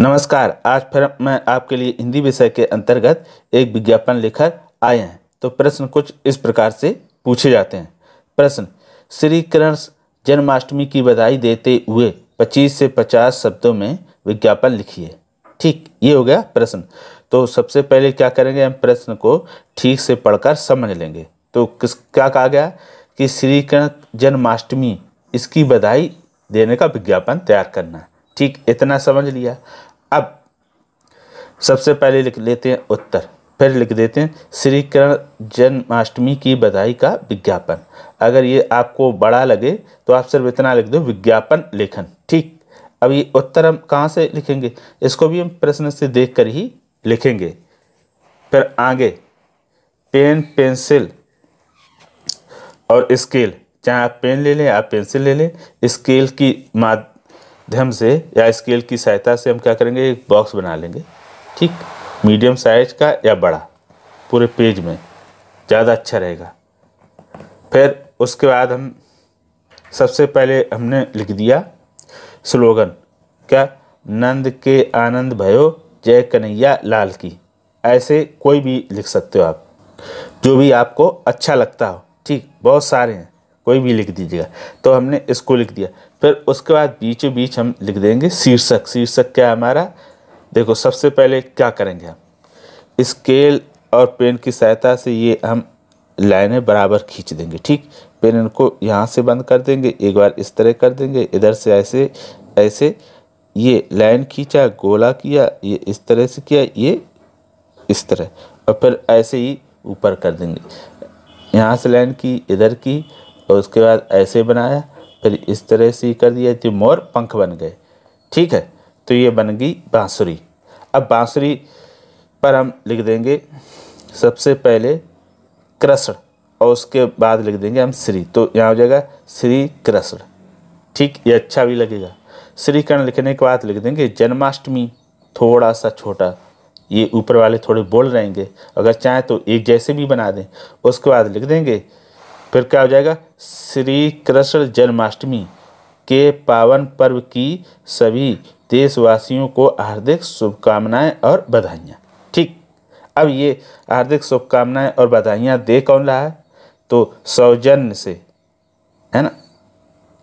नमस्कार आज फिर मैं आपके लिए हिंदी विषय के अंतर्गत एक विज्ञापन लेकर आए हैं तो प्रश्न कुछ इस प्रकार से पूछे जाते हैं प्रश्न श्री कृष्ण जन्माष्टमी की बधाई देते हुए 25 से 50 शब्दों में विज्ञापन लिखिए ठीक ये हो गया प्रश्न तो सबसे पहले क्या करेंगे हम प्रश्न को ठीक से पढ़कर समझ लेंगे तो किस क्या कहा गया कि श्री कृष्ण जन्माष्टमी इसकी बधाई देने का विज्ञापन तैयार करना है ठीक इतना समझ लिया अब सबसे पहले लिख लेते हैं उत्तर फिर लिख देते हैं श्री कृष्ण जन्माष्टमी की बधाई का विज्ञापन अगर ये आपको बड़ा लगे तो आप सिर्फ इतना लिख दो विज्ञापन लेखन ठीक अब ये उत्तर हम कहाँ से लिखेंगे इसको भी हम प्रश्न से देख कर ही लिखेंगे फिर आगे पेन पेंसिल और स्केल चाहे आप पेन ले लें आप पेंसिल ले लें स्केल की माध्यम माध्यम से या स्केल की सहायता से हम क्या करेंगे एक बॉक्स बना लेंगे ठीक मीडियम साइज का या बड़ा पूरे पेज में ज़्यादा अच्छा रहेगा फिर उसके बाद हम सबसे पहले हमने लिख दिया स्लोगन क्या नंद के आनंद भयो जय कन्हैया लाल की ऐसे कोई भी लिख सकते हो आप जो भी आपको अच्छा लगता हो ठीक बहुत सारे हैं कोई भी लिख दीजिएगा तो हमने इसको लिख दिया फिर उसके बाद बीचों बीच हम लिख देंगे शीर्षक शीर्षक क्या है हमारा देखो सबसे पहले क्या करेंगे हम स्केल और पेन की सहायता से ये हम लाइनें बराबर खींच देंगे ठीक पेन इनको यहाँ से बंद कर देंगे एक बार इस तरह कर देंगे इधर से ऐसे ऐसे ये लाइन खींचा गोला किया ये इस तरह से किया ये इस तरह और फिर ऐसे ही ऊपर कर देंगे यहाँ से लाइन की इधर की और उसके बाद ऐसे बनाया फिर इस तरह से कर दिया तो मोर पंख बन गए ठीक है तो ये बन गई बाँसुरी अब बाँसुरी पर हम लिख देंगे सबसे पहले कृष्ण और उसके बाद लिख देंगे हम श्री तो यहाँ हो जाएगा श्री कृष्ण ठीक ये अच्छा भी लगेगा श्री कर्ण लिखने के बाद लिख देंगे जन्माष्टमी थोड़ा सा छोटा ये ऊपर वाले थोड़े बोल रहेंगे अगर चाहें तो एक जैसे भी बना दें उसके बाद लिख देंगे फिर क्या हो जाएगा श्री कृष्ण जन्माष्टमी के पावन पर्व की सभी देशवासियों को हार्दिक शुभकामनाएं और बधाइयाँ ठीक अब ये हार्दिक शुभकामनाएं और बधाइयाँ दे कौन रहा है तो सौजन्य से है ना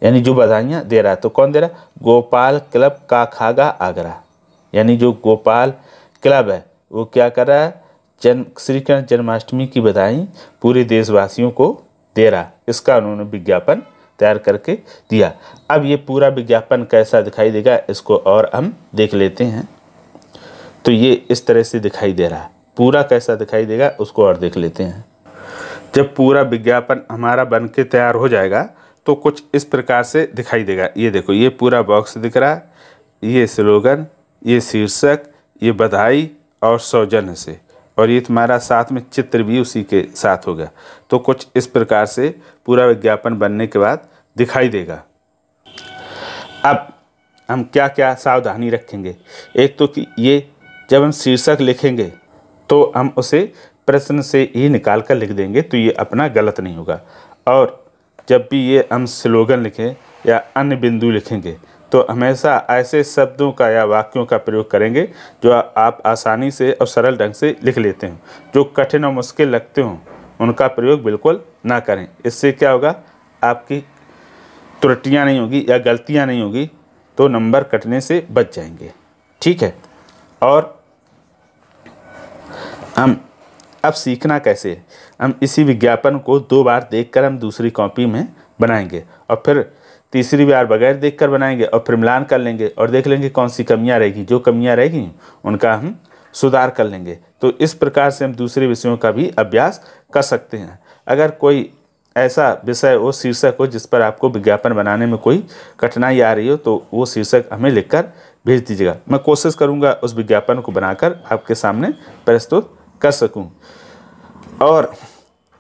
यानी जो बधाइयाँ दे रहा है तो कौन दे रहा है गोपाल क्लब का खागा आगरा यानी जो गोपाल क्लब है वो क्या कर रहा है जन्म श्री कृष्ण जन्माष्टमी की बधाई पूरे देशवासियों को दे रहा इसका उन्होंने विज्ञापन तैयार करके दिया अब ये पूरा विज्ञापन कैसा दिखाई देगा इसको और हम देख लेते हैं तो ये इस तरह से दिखाई दे रहा है पूरा कैसा दिखाई देगा उसको और देख लेते हैं जब पूरा विज्ञापन हमारा बन के तैयार हो जाएगा तो कुछ इस प्रकार से दिखाई देगा ये देखो ये पूरा बॉक्स दिख रहा है ये स्लोगन ये शीर्षक ये बधाई और सौजन्य से और ये तुम्हारा साथ में चित्र भी उसी के साथ होगा तो कुछ इस प्रकार से पूरा विज्ञापन बनने के बाद दिखाई देगा अब हम क्या क्या सावधानी रखेंगे एक तो कि ये जब हम शीर्षक लिखेंगे तो हम उसे प्रश्न से ही निकाल कर लिख देंगे तो ये अपना गलत नहीं होगा और जब भी ये हम स्लोगन लिखें या अन्य बिंदु लिखेंगे तो हमेशा ऐसे शब्दों का या वाक्यों का प्रयोग करेंगे जो आप आसानी से और सरल ढंग से लिख लेते हो जो कठिन और मुश्किल लगते हों उनका प्रयोग बिल्कुल ना करें इससे क्या होगा आपकी त्रुटियाँ नहीं होगी या गलतियाँ नहीं होगी तो नंबर कटने से बच जाएंगे ठीक है और हम अब सीखना कैसे है हम इसी विज्ञापन को दो बार देखकर हम दूसरी कॉपी में बनाएंगे और फिर तीसरी बार बगैर देख कर बनाएंगे और फिर मिलान कर लेंगे और देख लेंगे कौन सी कमियाँ रहेगी जो कमियाँ रहेगी उनका हम सुधार कर लेंगे तो इस प्रकार से हम दूसरे विषयों का भी अभ्यास कर सकते हैं अगर कोई ऐसा विषय हो शीर्षक हो जिस पर आपको विज्ञापन बनाने में कोई कठिनाई आ रही हो तो वो शीर्षक हमें लिखकर भेज दीजिएगा मैं कोशिश करूँगा उस विज्ञापन को बनाकर आपके सामने प्रस्तुत कर सकूँ और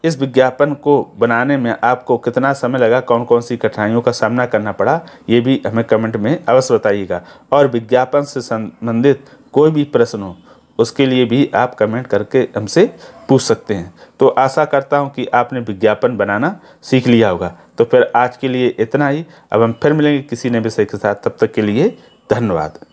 इस विज्ञापन को बनाने में आपको कितना समय लगा कौन कौन सी कठिनाइयों का सामना करना पड़ा ये भी हमें कमेंट में अवश्य बताइएगा और विज्ञापन से संबंधित कोई भी प्रश्न हो उसके लिए भी आप कमेंट करके हमसे पूछ सकते हैं तो आशा करता हूँ कि आपने विज्ञापन बनाना सीख लिया होगा तो फिर आज के लिए इतना ही अब हम फिर मिलेंगे किसी नए विषय के साथ तब तक के लिए धन्यवाद